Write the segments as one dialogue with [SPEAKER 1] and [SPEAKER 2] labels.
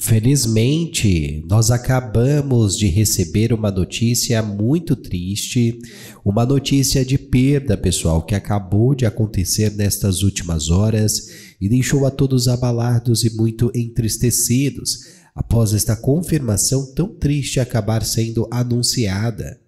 [SPEAKER 1] Infelizmente, nós acabamos de receber uma notícia muito triste, uma notícia de perda, pessoal, que acabou de acontecer nestas últimas horas e deixou a todos abalados e muito entristecidos após esta confirmação tão triste acabar sendo anunciada.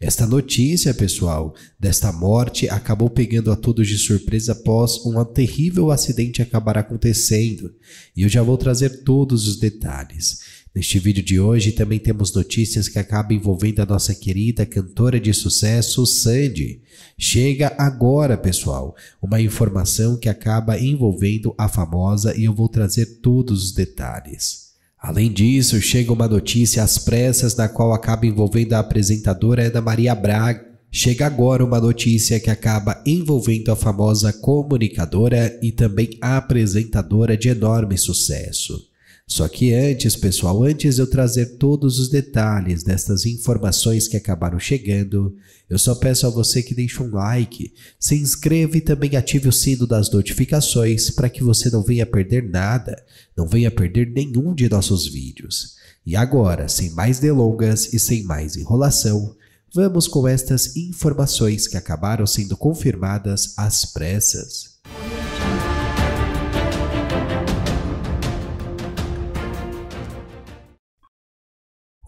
[SPEAKER 1] Esta notícia, pessoal, desta morte acabou pegando a todos de surpresa após um terrível acidente acabar acontecendo, e eu já vou trazer todos os detalhes. Neste vídeo de hoje também temos notícias que acabam envolvendo a nossa querida cantora de sucesso, Sandy. Chega agora, pessoal, uma informação que acaba envolvendo a famosa e eu vou trazer todos os detalhes. Além disso, chega uma notícia às pressas, na qual acaba envolvendo a apresentadora Ana Maria Braga. Chega agora uma notícia que acaba envolvendo a famosa comunicadora e também apresentadora de enorme sucesso. Só que antes, pessoal, antes de eu trazer todos os detalhes destas informações que acabaram chegando, eu só peço a você que deixe um like, se inscreva e também ative o sino das notificações para que você não venha perder nada, não venha perder nenhum de nossos vídeos. E agora, sem mais delongas e sem mais enrolação, vamos com estas informações que acabaram sendo confirmadas às pressas.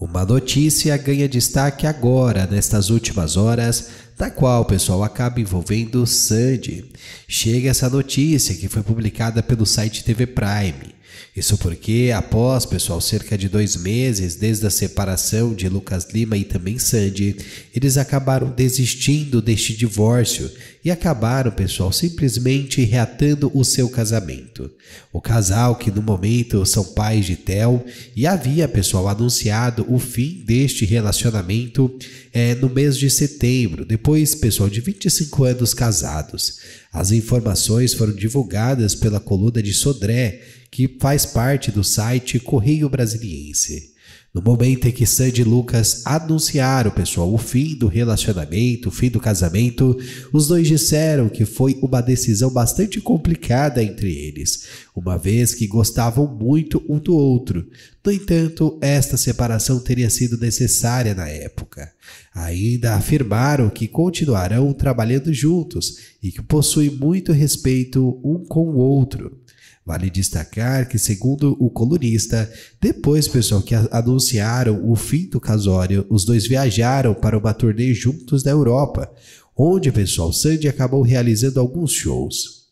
[SPEAKER 1] Uma notícia ganha destaque agora, nestas últimas horas, da qual o pessoal acaba envolvendo Sandy. Chega essa notícia que foi publicada pelo site TV Prime. Isso porque, após, pessoal, cerca de dois meses desde a separação de Lucas Lima e também Sandy, eles acabaram desistindo deste divórcio e acabaram, pessoal, simplesmente reatando o seu casamento. O casal, que no momento são pais de Tel, e havia, pessoal, anunciado o fim deste relacionamento é, no mês de setembro, depois, pessoal, de 25 anos casados. As informações foram divulgadas pela coluna de Sodré, que faz parte do site Correio Brasiliense. No momento em que Sandy e Lucas anunciaram, pessoal, o fim do relacionamento, o fim do casamento, os dois disseram que foi uma decisão bastante complicada entre eles, uma vez que gostavam muito um do outro. No entanto, esta separação teria sido necessária na época. Ainda afirmaram que continuarão trabalhando juntos e que possuem muito respeito um com o outro. Vale destacar que, segundo o colunista, depois pessoal que anunciaram o fim do casório, os dois viajaram para uma turnê juntos na Europa, onde pessoal Sandy acabou realizando alguns shows.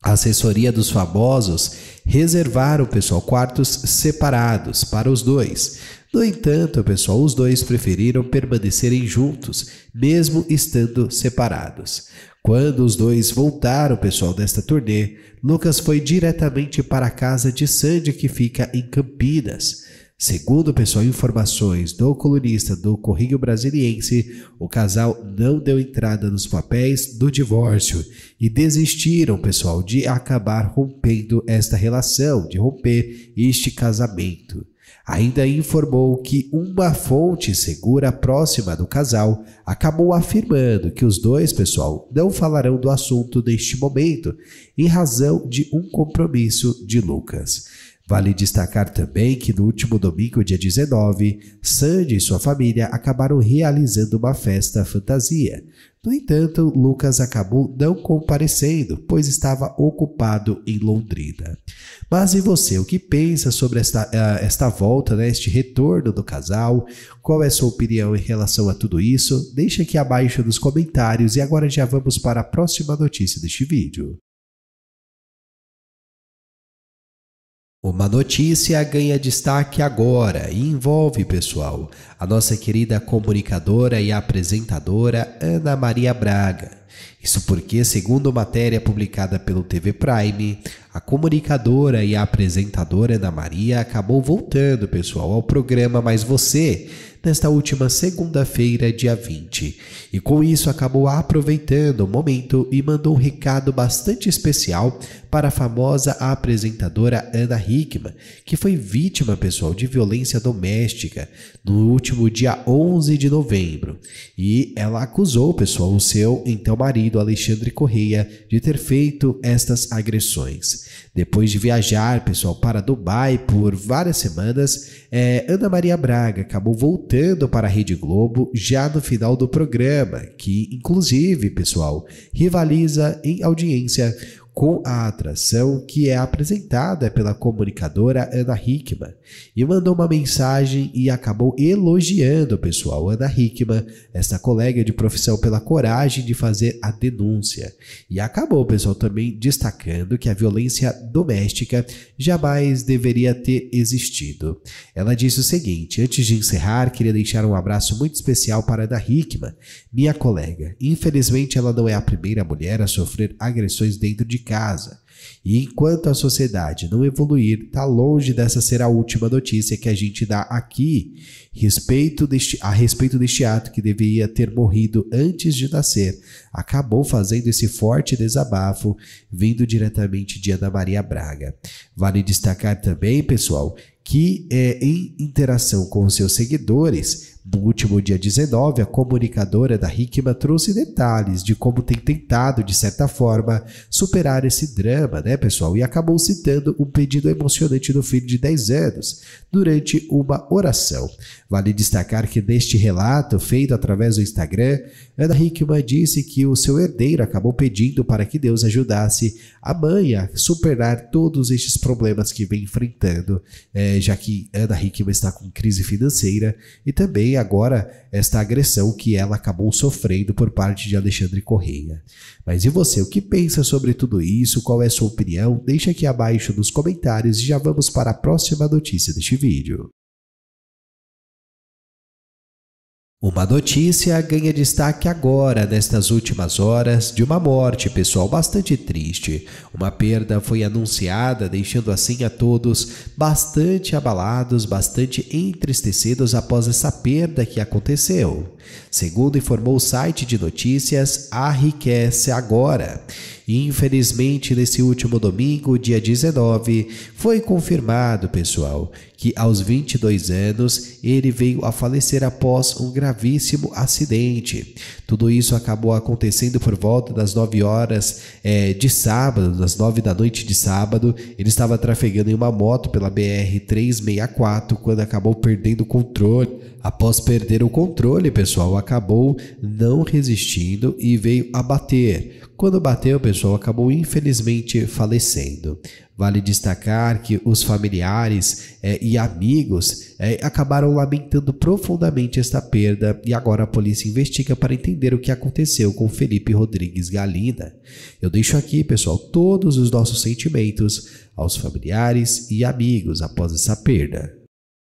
[SPEAKER 1] A assessoria dos famosos reservaram pessoal quartos separados para os dois. No entanto, pessoal, os dois preferiram permanecerem juntos, mesmo estando separados. Quando os dois voltaram, pessoal, desta turnê, Lucas foi diretamente para a casa de Sandy, que fica em Campinas. Segundo, pessoal, informações do colunista do Correio Brasiliense, o casal não deu entrada nos papéis do divórcio e desistiram, pessoal, de acabar rompendo esta relação, de romper este casamento. Ainda informou que uma fonte segura próxima do casal acabou afirmando que os dois, pessoal, não falarão do assunto neste momento, em razão de um compromisso de Lucas. Vale destacar também que no último domingo, dia 19, Sandy e sua família acabaram realizando uma festa fantasia. No entanto, Lucas acabou não comparecendo, pois estava ocupado em Londrina. Mas e você, o que pensa sobre esta, ah, esta volta, né, este retorno do casal? Qual é sua opinião em relação a tudo isso? Deixa aqui abaixo nos comentários e agora já vamos para a próxima notícia deste vídeo. Uma notícia ganha destaque agora e envolve, pessoal, a nossa querida comunicadora e apresentadora Ana Maria Braga. Isso porque, segundo matéria publicada pelo TV Prime, a comunicadora e apresentadora Ana Maria acabou voltando, pessoal, ao programa Mais Você, nesta última segunda-feira, dia 20. E com isso acabou aproveitando o momento e mandou um recado bastante especial para a famosa apresentadora Ana Hickman, que foi vítima pessoal de violência doméstica no último dia 11 de novembro. E ela acusou pessoal o seu então marido Alexandre Correia de ter feito estas agressões. Depois de viajar pessoal para Dubai por várias semanas, é, eh, Ana Maria Braga acabou voltando voltando para a Rede Globo já no final do programa, que, inclusive, pessoal, rivaliza em audiência com a atração que é apresentada pela comunicadora Ana Hickman e mandou uma mensagem e acabou elogiando o pessoal Ana Hickman, essa colega de profissão, pela coragem de fazer a denúncia. E acabou o pessoal também destacando que a violência doméstica jamais deveria ter existido. Ela disse o seguinte: antes de encerrar, queria deixar um abraço muito especial para Ana Hickman, minha colega. Infelizmente, ela não é a primeira mulher a sofrer agressões dentro de casa. E enquanto a sociedade não evoluir, está longe dessa ser a última notícia que a gente dá aqui respeito deste, a respeito deste ato que deveria ter morrido antes de nascer. Acabou fazendo esse forte desabafo vindo diretamente de Ana Maria Braga. Vale destacar também, pessoal, que é, em interação com seus seguidores, no último dia 19, a comunicadora da Hickman trouxe detalhes de como tem tentado, de certa forma, superar esse drama drama, né, pessoal? E acabou citando um pedido emocionante do filho de 10 anos durante uma oração. Vale destacar que neste relato, feito através do Instagram, Ana Hickman disse que o seu herdeiro acabou pedindo para que Deus ajudasse a mãe a superar todos estes problemas que vem enfrentando, é, já que Ana Hickman está com crise financeira e também agora esta agressão que ela acabou sofrendo por parte de Alexandre Correia. Mas e você, o que pensa sobre tudo isso? Qual é a sua sua opinião, deixe aqui abaixo nos comentários e já vamos para a próxima notícia deste vídeo. Uma notícia ganha destaque agora, nestas últimas horas, de uma morte pessoal bastante triste. Uma perda foi anunciada, deixando assim a todos bastante abalados, bastante entristecidos após essa perda que aconteceu. Segundo informou o site de notícias Arriquece Agora. Infelizmente, nesse último domingo, dia 19, foi confirmado, pessoal, que aos 22 anos ele veio a falecer após um grave gravíssimo acidente. Tudo isso acabou acontecendo por volta das 9 horas é, de sábado, das 9 da noite de sábado. Ele estava trafegando em uma moto pela BR-364 quando acabou perdendo o controle após perder o controle, pessoal, acabou não resistindo e veio a bater. Quando bateu, pessoal, acabou infelizmente falecendo. Vale destacar que os familiares é, e amigos é, acabaram lamentando profundamente esta perda e agora a polícia investiga para entender o que aconteceu com Felipe Rodrigues Galina. Eu deixo aqui, pessoal, todos os nossos sentimentos aos familiares e amigos após essa perda.